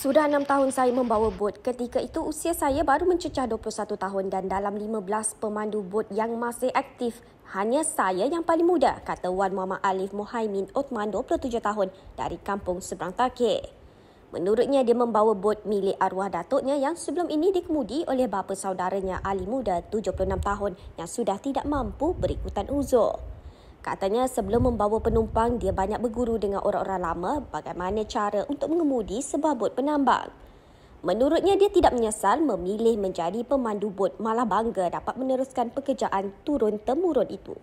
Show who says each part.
Speaker 1: Sudah enam tahun saya membawa bot. Ketika itu usia saya baru mencecah 21 tahun dan dalam 15 pemandu bot yang masih aktif, hanya saya yang paling muda, kata Wan Muhammad Alif Mohaimin Othman 27 tahun dari kampung Seberang Takir. Menurutnya dia membawa bot milik arwah datuknya yang sebelum ini dikemudi oleh bapa saudaranya Ali Muda 76 tahun yang sudah tidak mampu berikutan uzur. Katanya sebelum membawa penumpang, dia banyak berguru dengan orang-orang lama bagaimana cara untuk mengemudi sebuah bot penambang. Menurutnya, dia tidak menyesal memilih menjadi pemandu bot malah bangga dapat meneruskan pekerjaan turun-temurun
Speaker 2: itu.